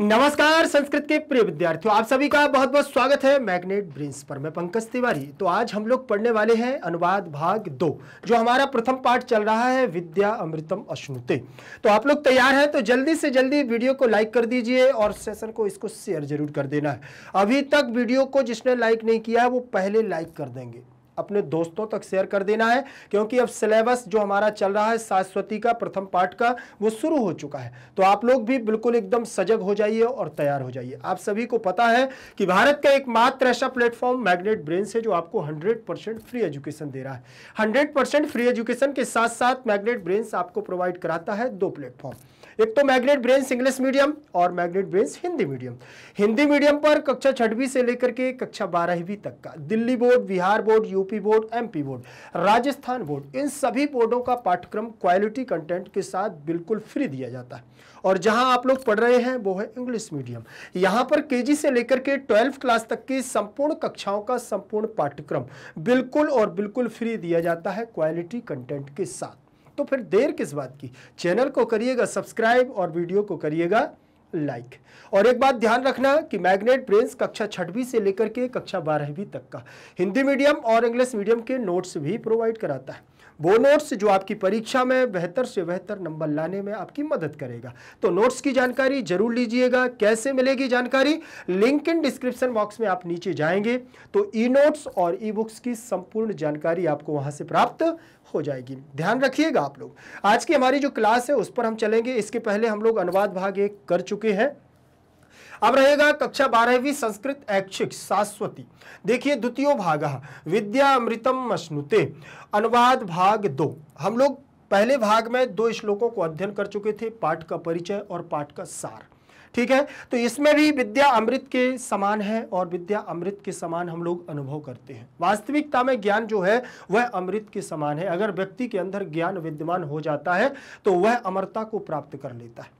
नमस्कार संस्कृत के प्रिय विद्यार्थियों आप सभी का बहुत बहुत स्वागत है मैग्नेट ब्रिंस पर मैं पंकज तिवारी तो आज हम लोग पढ़ने वाले हैं अनुवाद भाग दो जो हमारा प्रथम पाठ चल रहा है विद्या अमृतम अश्नुते तो आप लोग तैयार हैं तो जल्दी से जल्दी वीडियो को लाइक कर दीजिए और सेशन को इसको शेयर जरूर कर देना है अभी तक वीडियो को जिसने लाइक नहीं किया है वो पहले लाइक कर देंगे अपने दोस्तों तक शेयर कर देना है क्योंकि अब सिलेबस जो हमारा चल रहा है सास्वती का प्रथम पाठ का वो शुरू हो चुका है तो आप लोग भी बिल्कुल एकदम सजग हो जाइए और तैयार हो जाइए आप सभी को पता है कि भारत का एकमात्र ऐसा प्लेटफॉर्म मैग्नेट ब्रेन से जो आपको हंड्रेड फ्री एजुकेशन दे रहा है हंड्रेड फ्री एजुकेशन के साथ साथ मैग्नेट ब्रेन आपको प्रोवाइड कराता है दो प्लेटफॉर्म एक तो मैग्नेट ब्रेन्स इंग्लिश मीडियम और magnet brains Hindi medium Hindi medium पर कक्षा छठवीं से लेकर के कक्षा बारहवीं तक का Delhi board Bihar board UP board MP board Rajasthan board इन सभी बोर्डों का पाठ्यक्रम क्वालिटी कंटेंट के साथ बिल्कुल फ्री दिया जाता है और जहां आप लोग पढ़ रहे हैं वो है इंग्लिश मीडियम यहां पर केजी से लेकर के ट्वेल्थ क्लास तक की संपूर्ण कक्षाओं का संपूर्ण पाठ्यक्रम बिल्कुल और बिल्कुल फ्री दिया जाता है क्वालिटी कंटेंट के साथ तो फिर देर किस बात की चैनल को करिएगा सब्सक्राइब और वीडियो को करिएगा लाइक और एक बात ध्यान रखना कि मैग्नेट ब्रेन्स कक्षा छठवीं से लेकर के कक्षा बारहवीं तक का हिंदी मीडियम और इंग्लिश मीडियम के नोट्स भी प्रोवाइड कराता है वो नोट्स जो आपकी परीक्षा में बेहतर से बेहतर नंबर लाने में आपकी मदद करेगा तो नोट्स की जानकारी जरूर लीजिएगा कैसे मिलेगी जानकारी लिंक इन डिस्क्रिप्शन बॉक्स में आप नीचे जाएंगे तो ई नोट्स और ई बुक्स की संपूर्ण जानकारी आपको वहां से प्राप्त हो जाएगी ध्यान रखिएगा आप लोग आज की हमारी जो क्लास है उस पर हम चलेंगे इसके पहले हम लोग अनुवाद भाग एक कर चुके हैं अब रहेगा कक्षा बारहवीं संस्कृत ऐच्छिक शास्वती देखिए द्वितीय भाग विद्या अमृतम मश्नुते अनुवाद भाग दो हम लोग पहले भाग में दो श्लोकों को अध्ययन कर चुके थे पाठ का परिचय और पाठ का सार ठीक है तो इसमें भी विद्या अमृत के समान है और विद्या अमृत के समान हम लोग अनुभव करते हैं वास्तविकता में ज्ञान जो है वह अमृत के समान है अगर व्यक्ति के अंदर ज्ञान विद्यमान हो जाता है तो वह अमरता को प्राप्त कर लेता है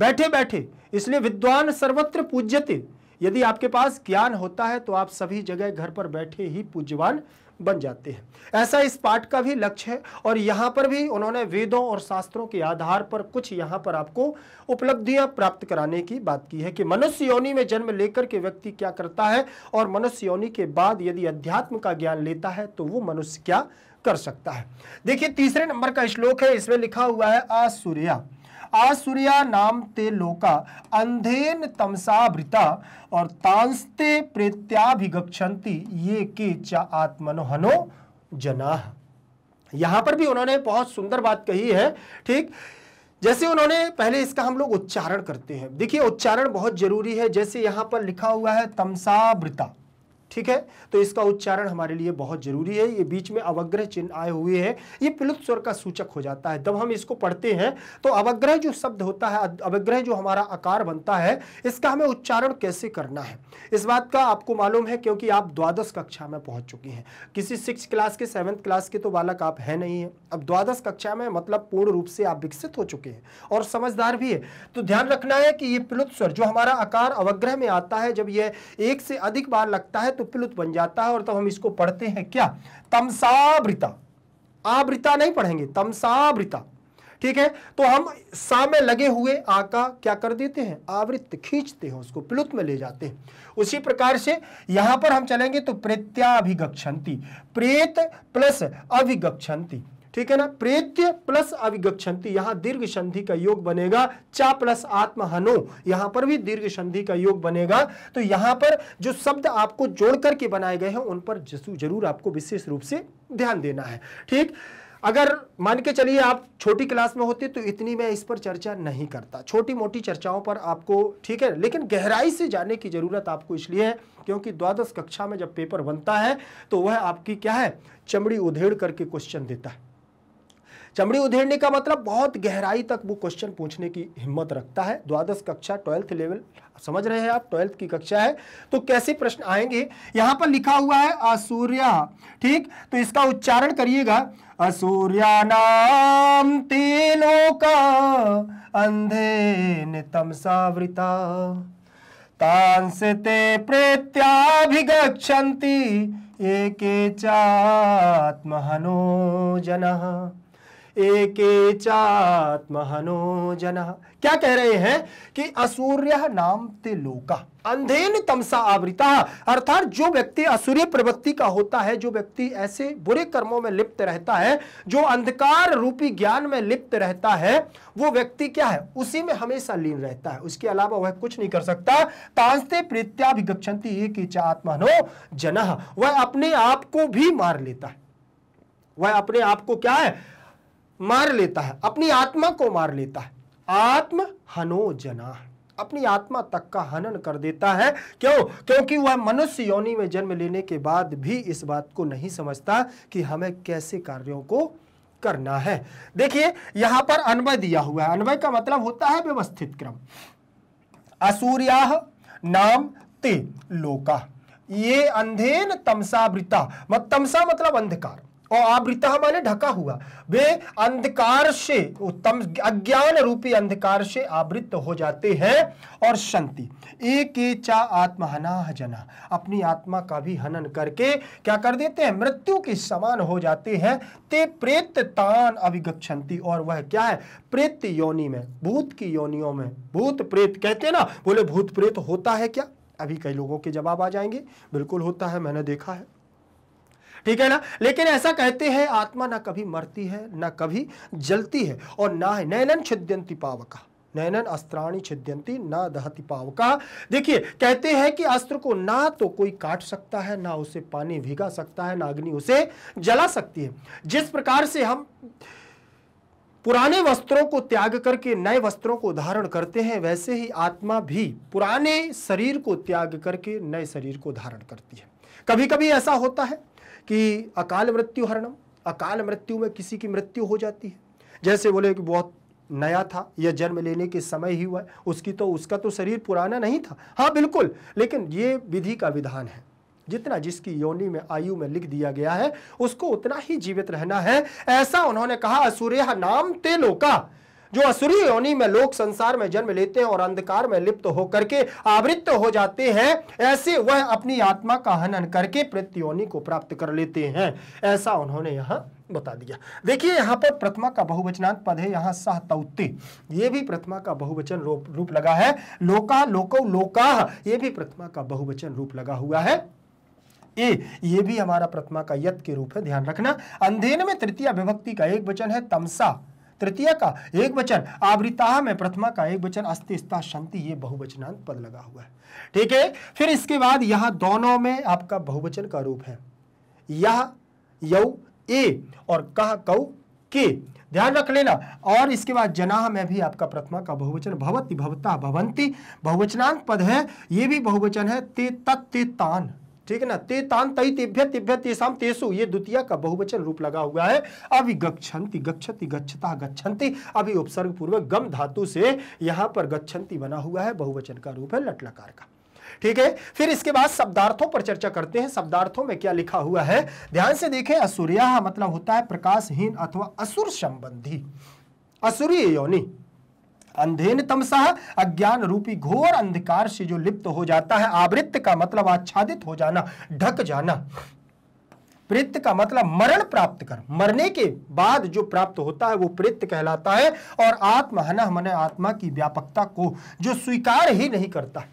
बैठे बैठे इसलिए विद्वान सर्वत्र पूज्यते यदि आपके पास ज्ञान होता है तो आप सभी जगह घर पर बैठे ही पूज्यवान बन जाते हैं ऐसा इस पाठ का भी लक्ष्य है और यहाँ पर भी उन्होंने वेदों और शास्त्रों के आधार पर कुछ यहाँ पर आपको उपलब्धियाँ प्राप्त कराने की बात की है कि मनुष्य योनि में जन्म लेकर के व्यक्ति क्या करता है और मनुष्य योनि के बाद यदि अध्यात्म का ज्ञान लेता है तो वो मनुष्य क्या कर सकता है देखिए तीसरे नंबर का श्लोक है इसमें लिखा हुआ है आसूर्या आसुरिया नाम ते लोका अंधेन तमसावृता और तांस्ते प्रेत्याभिगछन्ति ये के च आत्मनोहनो जना यहां पर भी उन्होंने बहुत सुंदर बात कही है ठीक जैसे उन्होंने पहले इसका हम लोग उच्चारण करते हैं देखिए उच्चारण बहुत जरूरी है जैसे यहां पर लिखा हुआ है तमसावृता ठीक है तो इसका उच्चारण हमारे लिए बहुत जरूरी है ये बीच में अवग्रह चिन्ह आए हुए हैं ये प्लुत स्वर का सूचक हो जाता है जब हम इसको पढ़ते हैं तो अवग्रह जो शब्द होता है अवग्रह जो हमारा आकार बनता है इसका हमें उच्चारण कैसे करना है इस बात का आपको मालूम है क्योंकि आप द्वादश कक्षा में पहुंच चुके हैं किसी सिक्स क्लास के सेवन्थ क्लास के तो बालक आप है नहीं है अब द्वादश कक्षा में मतलब पूर्ण रूप से आप विकसित हो चुके हैं और समझदार भी है तो ध्यान रखना है कि ये प्लुत स्वर जो हमारा आकार अवग्रह में आता है जब यह एक से अधिक बार लगता है तो तो प्लुत बन जाता है और तब तो हम इसको पढ़ते हैं क्या तमसावृता आवृता नहीं पढ़ेंगे तमसावृता ठीक है तो हम सा में लगे हुए आका क्या कर देते हैं आवृत्त खींचते हैं उसको प्लुत में ले जाते हैं उसी प्रकार से यहां पर हम चलेंगे तो प्रेत्याभिगक्षंती प्रेत प्लस अभिगक्षंती ठीक है ना प्रेत्य प्लस अविगक्षंति यहां दीर्घ संधि का योग बनेगा चा प्लस आत्महनो यहां पर भी दीर्घ संधि का योग बनेगा तो यहां पर जो शब्द आपको जोड़ करके बनाए गए हैं उन पर जरूर आपको विशेष रूप से ध्यान देना है ठीक अगर मान के चलिए आप छोटी क्लास में होते तो इतनी मैं इस पर चर्चा नहीं करता छोटी मोटी चर्चाओं पर आपको ठीक है लेकिन गहराई से जाने की ज़रूरत आपको इसलिए है क्योंकि द्वादश कक्षा में जब पेपर बनता है तो वह आपकी क्या है चमड़ी उधेड़ करके क्वेश्चन देता है चमड़ी उधेड़ने का मतलब बहुत गहराई तक वो क्वेश्चन पूछने की हिम्मत रखता है द्वादश कक्षा ट्वेल्थ लेवल समझ रहे हैं आप ट्वेल्थ की कक्षा है तो कैसे प्रश्न आएंगे यहाँ पर लिखा हुआ है असूर्या ठीक तो इसका उच्चारण करिएगा असूर्या नाम तीनों का अंधे नितम सावृता ते प्रेत्याभिगछन्ति एके चात्महनो जनः एक महनो जना क्या कह रहे हैं कि असूर्य नाम ते लोका अंधेन तमसा आवृता अर्थात जो व्यक्ति असूर्य प्रवृत्ति का होता है जो व्यक्ति ऐसे बुरे कर्मों में लिप्त रहता है जो अंधकार रूपी ज्ञान में लिप्त रहता है वो व्यक्ति क्या है उसी में हमेशा लीन रहता है उसके अलावा वह कुछ नहीं कर सकता तांसते प्रीत्याभिगछंती एक आत्मनो जन वह अपने आप को भी मार लेता है वह अपने आप को क्या है मार लेता है अपनी आत्मा को मार लेता है आत्म हनो जना अपनी आत्मा तक का हनन कर देता है क्यों क्योंकि वह मनुष्य योनि में जन्म लेने के बाद भी इस बात को नहीं समझता कि हमें कैसे कार्यों को करना है देखिए यहां पर अन्वय दिया हुआ है अन्वय का मतलब होता है व्यवस्थित क्रम असूर्या नाम ते लोका ये अंधेन तमसावृता मत तमसा मतलब अंधकार और आवृता माने ढका हुआ वे अंधकार से उत्तम अज्ञान रूपी अंधकार से आवृत हो जाते हैं और शांति एक चा आत्महना जना अपनी आत्मा का भी हनन करके क्या कर देते हैं मृत्यु के समान हो जाते हैं ते प्रेत तान अभिगछंती और वह क्या है प्रेत योनि में भूत की योनियों में भूत प्रेत कहते हैं ना बोले भूत प्रेत होता है क्या अभी कई लोगों के जवाब आ जाएंगे बिल्कुल होता है मैंने देखा है ठीक है ना लेकिन ऐसा कहते हैं आत्मा ना कभी मरती है ना कभी जलती है और ना है नैनन छिद्यंती पावका नैनन अस्त्राणी छिद्यंती ना दहती पावका देखिए कहते हैं कि अस्त्र को ना तो कोई काट सकता है ना उसे पानी भिगा सकता है ना अग्नि उसे जला सकती है जिस प्रकार से हम पुराने वस्त्रों को त्याग करके नए वस्त्रों को धारण करते हैं वैसे ही आत्मा भी पुराने शरीर को त्याग करके नए शरीर को धारण करती है कभी कभी ऐसा होता है कि अकाल मृत्यु हरणम अकाल मृत्यु में किसी की मृत्यु हो जाती है जैसे बोले कि बहुत नया था या जन्म लेने के समय ही हुआ उसकी तो उसका तो शरीर पुराना नहीं था हाँ बिल्कुल लेकिन ये विधि का विधान है जितना जिसकी योनि में आयु में लिख दिया गया है उसको उतना ही जीवित रहना है ऐसा उन्होंने कहा असुरेह नाम ते लोका जो असुरी योनि में लोग संसार में जन्म लेते हैं और अंधकार में लिप्त होकर के आवृत्त हो जाते हैं ऐसे वह अपनी आत्मा का हनन करके प्रत्योनि को प्राप्त कर लेते हैं ऐसा उन्होंने यहाँ बता दिया देखिए यहाँ पर प्रथमा का बहुवचना पद है यहाँ सह तौते ये भी प्रथमा का बहुवचन रूप लगा है लोका लोको लोका ये भी प्रथमा का बहुवचन रूप लगा हुआ है ए ये भी हमारा प्रथमा का यत के रूप है ध्यान रखना अंधेन में तृतीय विभक्ति का एक वचन है तमसा तृतीय का एक वचन आवृता में प्रथमा का एक वचन अस्तिस्ता शांति ये बहुवचनांत पद लगा हुआ है ठीक है फिर इसके बाद यहाँ दोनों में आपका बहुवचन का रूप है यह यौ ए और कह कऊ के ध्यान रख लेना और इसके बाद जनाह में भी आपका प्रथमा का बहुवचन भवती भवता भवंती बहुवचनांत पद है ये भी बहुवचन है ते तत् तान ठीक है ना ते तान तई तिभ्य तिभ्य तेसाम तेसु ये द्वितीय का बहुवचन रूप लगा हुआ है अभी गच्छन्ति गच्छति गच्छता गच्छन्ति अभी उपसर्ग पूर्वक गम धातु से यहाँ पर गच्छन्ति बना हुआ है बहुवचन का रूप है लटलकार का ठीक है फिर इसके बाद शब्दार्थों पर चर्चा करते हैं शब्दार्थों में क्या लिखा हुआ है ध्यान से देखें असुरिया मतलब होता है प्रकाशहीन अथवा असुर संबंधी असुरी योनि अंधेन तमसा अज्ञान रूपी घोर अंधकार से जो लिप्त हो जाता है आवृत्त का मतलब आच्छादित हो जाना ढक जाना प्रेत का मतलब मरण प्राप्त कर मरने के बाद जो प्राप्त होता है वो प्रेत कहलाता है और आत्महन मन आत्मा की व्यापकता को जो स्वीकार ही नहीं करता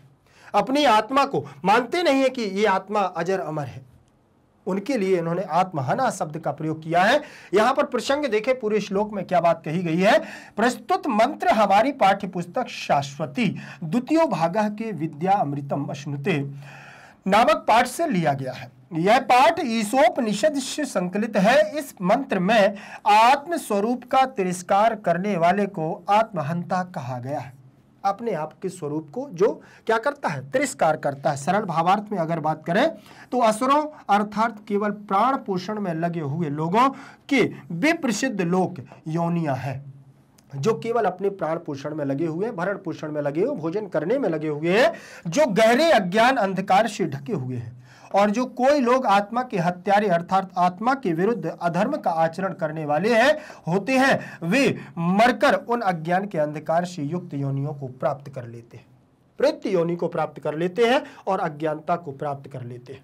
अपनी आत्मा को मानते नहीं है कि ये आत्मा अजर अमर है उनके लिए इन्होंने आत्महना शब्द का प्रयोग किया है यहां पर प्रसंग देखे पूरे श्लोक में क्या बात कही गई है प्रस्तुत मंत्र हमारी पाठ्य पुस्तक शाश्वती द्वितीय भाग के विद्या अमृतम अश्नुते नामक पाठ से लिया गया है यह पाठ ईशोपनिषद से संकलित है इस मंत्र में आत्म स्वरूप का तिरस्कार करने वाले को आत्महंता कहा गया है अपने आप के स्वरूप को जो क्या करता है तिरस्कार करता है सरल भावार्थ में अगर बात करें तो असुरों अर्थात केवल प्राण पोषण में लगे हुए लोगों के विप्रसिद्ध लोक योनिया है जो केवल अपने प्राण पोषण में लगे हुए भरण पोषण में लगे हुए भोजन करने में लगे हुए हैं जो गहरे अज्ञान अंधकार से ढके हुए हैं और जो कोई लोग आत्मा के हत्यारे अर्थात आत्मा के विरुद्ध अधर्म का आचरण करने वाले हैं होते हैं वे मरकर उन अज्ञान के अंधकार से युक्त योनियों को प्राप्त कर लेते हैं प्रत्य योनि को प्राप्त कर लेते हैं और अज्ञानता को प्राप्त कर लेते हैं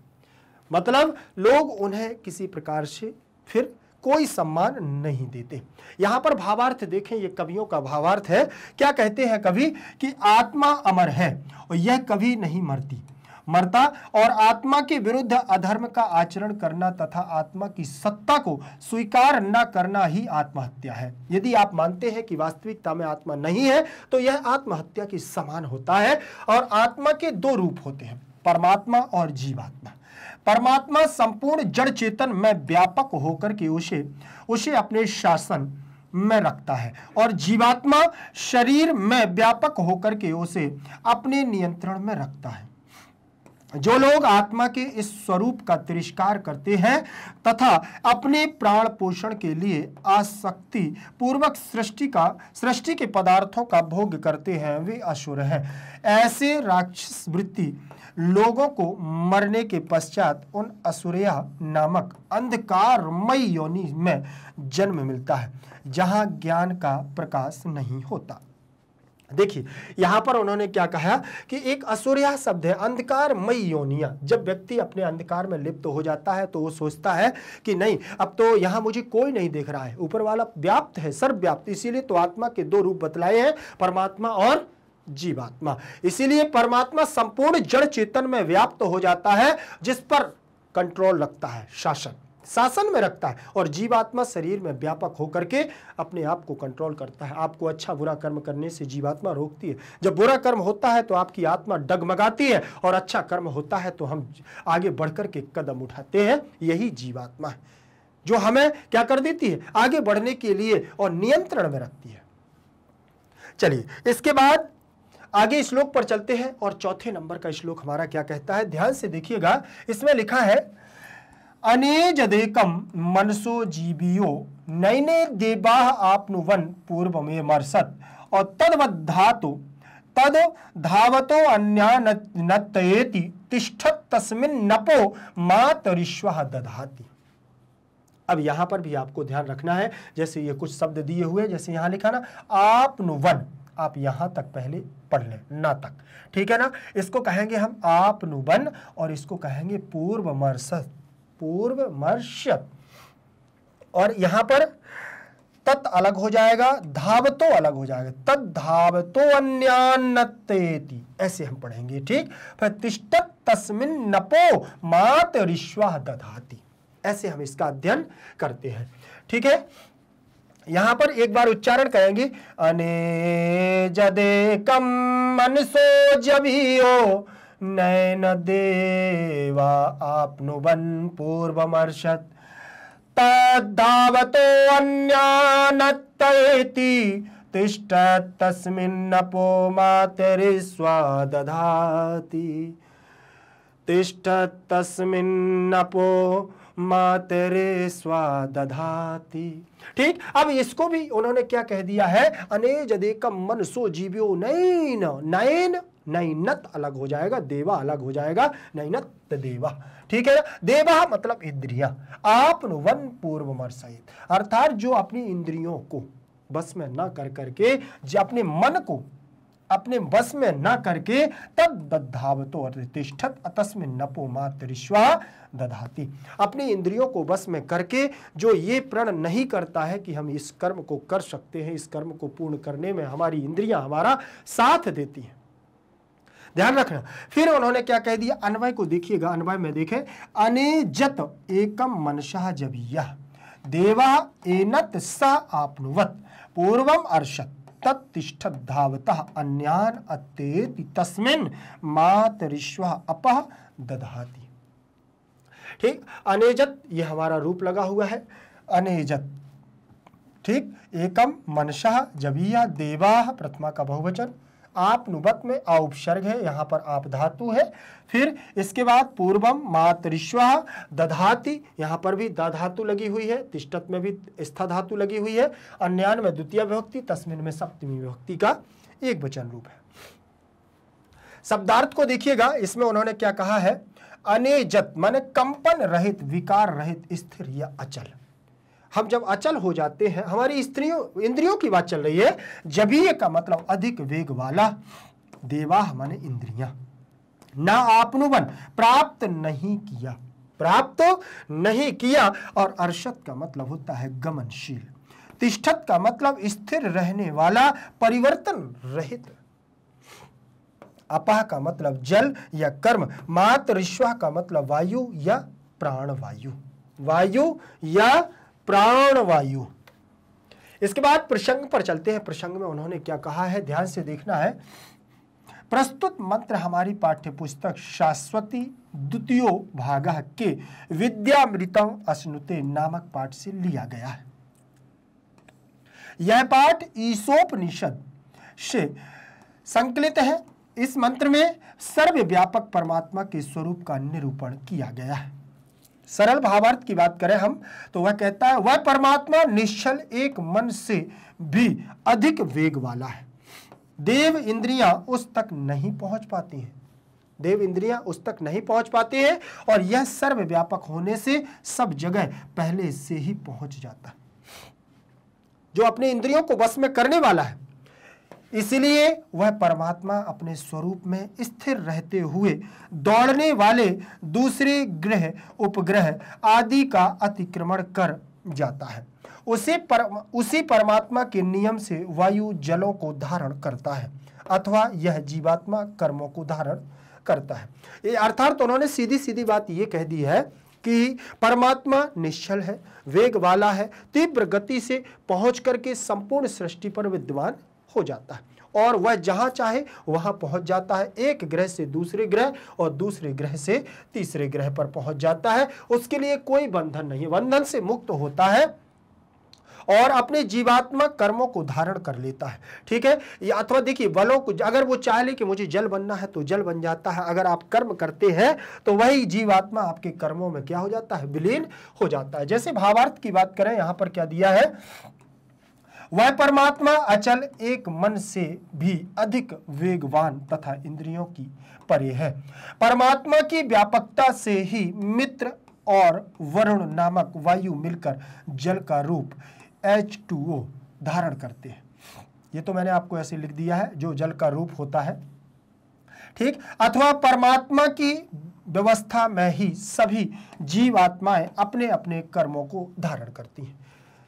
मतलब लोग उन्हें किसी प्रकार से फिर कोई सम्मान नहीं देते यहाँ पर भावार्थ देखें ये कवियों का भावार्थ है क्या कहते हैं कवि कि आत्मा अमर है और यह कभी नहीं मरती मरता और आत्मा के विरुद्ध अधर्म का आचरण करना तथा आत्मा की सत्ता को स्वीकार न करना ही आत्महत्या है यदि आप मानते हैं कि वास्तविकता में आत्मा नहीं है तो यह आत्महत्या के समान होता है और आत्मा के दो रूप होते हैं परमात्मा और जीवात्मा परमात्मा संपूर्ण जड़ चेतन में व्यापक होकर के उसे उसे अपने शासन में रखता है और जीवात्मा शरीर में व्यापक होकर के उसे अपने नियंत्रण में रखता है जो लोग आत्मा के इस स्वरूप का तिरस्कार करते हैं तथा अपने प्राण पोषण के लिए आसक्ति पूर्वक सृष्टि का सृष्टि के पदार्थों का भोग करते हैं वे असुर हैं ऐसे राक्षस वृत्ति लोगों को मरने के पश्चात उन असुरया नामक अंधकारमय योनि में जन्म मिलता है जहाँ ज्ञान का प्रकाश नहीं होता देखिए यहां पर उन्होंने क्या कहा कि एक असुरिया शब्द है अंधकार मई योनिया जब व्यक्ति अपने अंधकार में लिप्त हो जाता है तो वो सोचता है कि नहीं अब तो यहां मुझे कोई नहीं देख रहा है ऊपर वाला व्याप्त है सर्वव्याप्त इसीलिए तो आत्मा के दो रूप बतलाए हैं परमात्मा और जीवात्मा इसीलिए परमात्मा संपूर्ण जड़ चेतन में व्याप्त हो जाता है जिस पर कंट्रोल रखता है शासन शासन में रखता है और जीवात्मा शरीर में व्यापक होकर के अपने आप को कंट्रोल करता है आपको अच्छा बुरा कर्म करने से जीवात्मा रोकती है जब बुरा कर्म होता है तो आपकी आत्मा डगमगाती है और अच्छा कर्म होता है तो हम आगे बढ़कर के कदम उठाते हैं यही जीवात्मा है जो हमें क्या कर देती है आगे बढ़ने के लिए और नियंत्रण में रखती है चलिए इसके बाद आगे श्लोक पर चलते हैं और चौथे नंबर का श्लोक हमारा क्या कहता है ध्यान से देखिएगा इसमें लिखा है अनेजदेकम मनसो जीवियो नैने देवा वन पूर्व में मरसत और तदवधातु तद धावतो अन्यानत्येति तिष्ठत तस्मिन नपो मातरिश्व दधाति अब यहाँ पर भी आपको ध्यान रखना है जैसे ये कुछ शब्द दिए हुए जैसे यहाँ लिखा ना वन आप यहाँ तक पहले पढ़ लें ना तक ठीक है ना इसको कहेंगे हम वन और इसको कहेंगे पूर्व मरसत पूर्व मर्श और यहां पर तत् अलग हो जाएगा धावतो अलग हो जाएगा तत् धावतो अन्यान्नतेति ऐसे हम पढ़ेंगे ठीक प्रतिष्ठत तस्मिन नपो मात ऋष्वा दधाती ऐसे हम इसका अध्ययन करते हैं ठीक है यहां पर एक बार उच्चारण करेंगे अने जदे कम मनसो जभी नयन देवा आपनुवन् पूर्वमर्षत् तद्धावतो अन्यानत्तयेति तिष्ठत्तस्मिन्नपो मातरिस्वादधाति तिष्ठत्तस्मिन्नपो मातरे स्वादधाति ठीक अब इसको भी उन्होंने क्या कह दिया है अनेज देखम मन सो जीव्यो नैन नैन नैनत अलग हो जाएगा देवा अलग हो जाएगा नैनत देवा ठीक है ना देवा मतलब इंद्रिया आप वन पूर्व सहित अर्थात जो अपनी इंद्रियों को बस में ना कर करके जो अपने मन को अपने बस में ना करके तब दधावतो तिष्ठत अतस्म नपो मातृश्वा दधाती अपनी इंद्रियों को बस में करके जो ये प्रण नहीं करता है कि हम इस कर्म को कर सकते हैं इस कर्म को पूर्ण करने में हमारी इंद्रियां हमारा साथ देती हैं ध्यान रखना फिर उन्होंने क्या कह दिया अनवय को देखिएगा अनवय में देखे अनेजत एकम जब यह देवा एनत स आपनुवत पूर्वम अर्षत तत्तिष्ठ धावतः अन्यान अत्येति तस्मिन मातरिश्व अपह दधाती ठीक अनेजत ये हमारा रूप लगा हुआ है अनेजत ठीक एकम मनसा जबिया देवा प्रथमा का बहुवचन आप नुबत में औपसर्ग है यहाँ पर आप धातु है फिर इसके बाद पूर्वम मातृश्व दधाति यहाँ पर भी दधातु लगी हुई है तिष्ठत में भी स्था धातु लगी हुई है अन्यान में द्वितीय विभक्ति तस्मिन में सप्तमी विभक्ति का एक वचन रूप है शब्दार्थ को देखिएगा इसमें उन्होंने क्या कहा है अनेजत माने कंपन रहित विकार रहित स्थिर या अचल हम जब अचल हो जाते हैं हमारी स्त्रियों इंद्रियों की बात चल रही है जबीय का मतलब अधिक वेग वाला देवा माने इंद्रिया ना आपनुवन प्राप्त नहीं किया प्राप्त नहीं किया और अर्शत का मतलब होता है गमनशील तिष्ठत का मतलब स्थिर रहने वाला परिवर्तन रहित अपाह का मतलब जल या कर्म मातृश्वा का मतलब वायु या प्राण वायु वायु या प्राणवायु इसके बाद प्रसंग पर चलते हैं प्रसंग में उन्होंने क्या कहा है ध्यान से देखना है प्रस्तुत मंत्र हमारी पाठ्य पुस्तक शाश्वती द्वितीय भाग के विद्यामृत अश्नुते नामक पाठ से लिया गया है यह पाठ ईसोपनिषद से संकलित है इस मंत्र में सर्वव्यापक परमात्मा के स्वरूप का निरूपण किया गया है सरल भावार्थ की बात करें हम तो वह कहता है वह परमात्मा निश्चल एक मन से भी अधिक वेग वाला है देव इंद्रियां उस तक नहीं पहुंच पाती हैं देव इंद्रियां उस तक नहीं पहुंच पाती हैं और यह सर्वव्यापक होने से सब जगह पहले से ही पहुंच जाता है जो अपने इंद्रियों को वश में करने वाला है इसलिए वह परमात्मा अपने स्वरूप में स्थिर रहते हुए दौड़ने वाले दूसरे ग्रह उपग्रह आदि का अतिक्रमण कर जाता है उसे पर उसी परमात्मा के नियम से वायु जलों को धारण करता है अथवा यह जीवात्मा कर्मों को धारण करता है अर्थात तो उन्होंने सीधी सीधी बात ये कह दी है कि परमात्मा निश्चल है वेग वाला है तीव्र गति से पहुंच करके संपूर्ण सृष्टि पर विद्वान हो जाता है और वह जहाँ चाहे वहाँ पहुँच जाता है एक ग्रह से दूसरे ग्रह और दूसरे ग्रह से तीसरे ग्रह पर पहुँच जाता है उसके लिए कोई बंधन नहीं बंधन से मुक्त होता है और अपने जीवात्मक कर्मों को धारण कर लेता है ठीक है या अथवा देखिए बलों को अगर वो चाह ले कि मुझे जल बनना है तो जल बन जाता है अगर आप कर्म करते हैं तो वही जीवात्मा आपके कर्मों में क्या हो जाता है विलीन हो जाता है जैसे भावार्थ की बात करें यहाँ पर क्या दिया है वह परमात्मा अचल एक मन से भी अधिक वेगवान तथा इंद्रियों की परे है परमात्मा की व्यापकता से ही मित्र और वरुण नामक वायु मिलकर जल का रूप H2O धारण करते हैं ये तो मैंने आपको ऐसे लिख दिया है जो जल का रूप होता है ठीक अथवा परमात्मा की व्यवस्था में ही सभी जीवात्माएं अपने अपने कर्मों को धारण करती हैं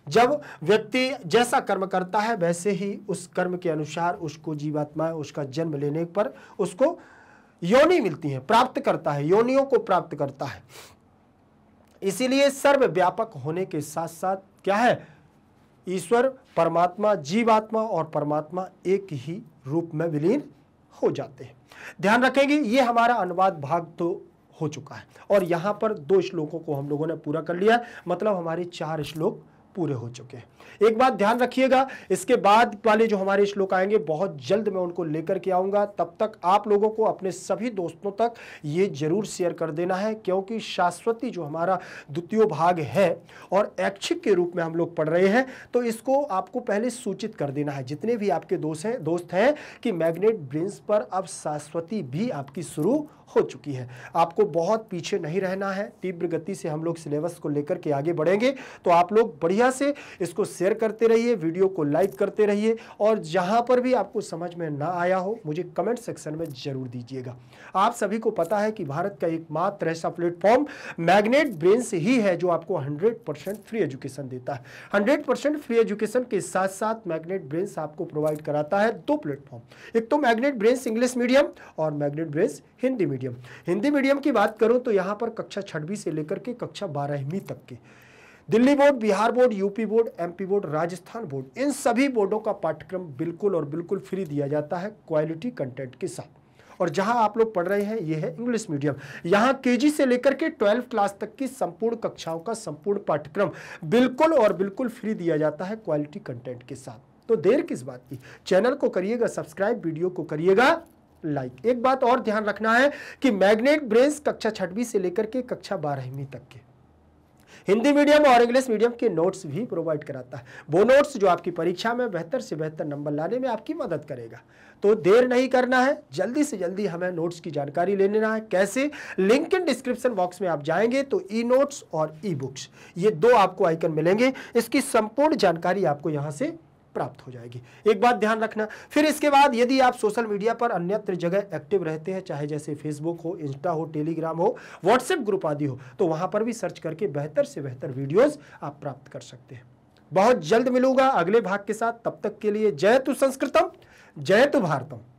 जब व्यक्ति जैसा कर्म करता है वैसे ही उस कर्म के अनुसार उसको जीवात्मा उसका जन्म लेने पर उसको योनि मिलती है प्राप्त करता है योनियों को प्राप्त करता है इसीलिए सर्वव्यापक होने के साथ साथ क्या है ईश्वर परमात्मा जीवात्मा और परमात्मा एक ही रूप में विलीन हो जाते हैं ध्यान रखेंगे ये हमारा अनुवाद भाग तो हो चुका है और यहां पर दो श्लोकों को हम लोगों ने पूरा कर लिया मतलब हमारे चार श्लोक पूरे हो चुके हैं एक बात ध्यान रखिएगा इसके बाद वाले जो हमारे श्लोक आएंगे बहुत जल्द मैं उनको लेकर के आऊंगा तब तक आप लोगों को अपने सभी दोस्तों तक ये जरूर शेयर कर देना है क्योंकि शाश्वती जो हमारा द्वितीय भाग है और ऐच्छिक के रूप में हम लोग पढ़ रहे हैं तो इसको आपको पहले सूचित कर देना है जितने भी आपके दोस्त हैं दोस्त हैं कि मैग्नेट ब्रिंस पर अब शाश्वती भी आपकी शुरू हो चुकी है आपको बहुत पीछे नहीं रहना है तीव्र गति से हम लोग सिलेबस को लेकर के आगे बढ़ेंगे तो आप लोग बढ़िया वजह से इसको शेयर करते रहिए वीडियो को लाइक करते रहिए और जहाँ पर भी आपको समझ में ना आया हो मुझे कमेंट सेक्शन में ज़रूर दीजिएगा आप सभी को पता है कि भारत का एकमात्र ऐसा प्लेटफॉर्म मैग्नेट ब्रेन्स ही है जो आपको हंड्रेड फ्री एजुकेशन देता है हंड्रेड फ्री एजुकेशन के साथ साथ मैग्नेट ब्रेन आपको प्रोवाइड कराता है दो प्लेटफॉर्म एक तो मैग्नेट ब्रेन इंग्लिश मीडियम और magnet brain Hindi medium Hindi medium की बात करूं तो यहां पर कक्षा छठवीं से लेकर के कक्षा बारहवीं तक के Delhi board Bihar board UP board MP board Rajasthan board इन सभी बोर्डों का पाठ्यक्रम बिल्कुल और बिल्कुल फ्री दिया जाता है क्वालिटी कंटेंट के साथ और जहां आप लोग पढ़ रहे हैं यह है इंग्लिश मीडियम यहां केजी से लेकर के ट्वेल्व क्लास तक की संपूर्ण कक्षाओं का संपूर्ण पाठ्यक्रम बिल्कुल और बिल्कुल फ्री दिया जाता है क्वालिटी कंटेंट के साथ तो देर किस बात की चैनल को करिएगा सब्सक्राइब वीडियो को करिएगा लाइक एक बात और ध्यान रखना है कि मैग्नेट ब्रेन्स कक्षा छठवीं से लेकर के कक्षा बारहवीं तक के हिंदी मीडियम और इंग्लिश मीडियम के नोट्स भी प्रोवाइड कराता है वो नोट्स जो आपकी परीक्षा में बेहतर से बेहतर नंबर लाने में आपकी मदद करेगा तो देर नहीं करना है जल्दी से जल्दी हमें नोट्स की जानकारी ले लेना है कैसे लिंक इन डिस्क्रिप्शन बॉक्स में आप जाएंगे तो ई नोट्स और ई बुक्स ये दो आपको आइकन मिलेंगे इसकी संपूर्ण जानकारी आपको यहाँ से प्राप्त हो जाएगी एक बात ध्यान रखना फिर इसके बाद यदि आप सोशल मीडिया पर अन्यत्र जगह एक्टिव रहते हैं चाहे जैसे फेसबुक हो इंस्टा हो टेलीग्राम हो व्हाट्सएप ग्रुप आदि हो तो वहां पर भी सर्च करके बेहतर से बेहतर वीडियोज़ आप प्राप्त कर सकते हैं बहुत जल्द मिलूंगा अगले भाग के साथ तब तक के लिए जय तु संस्कृतम जय तु भारतम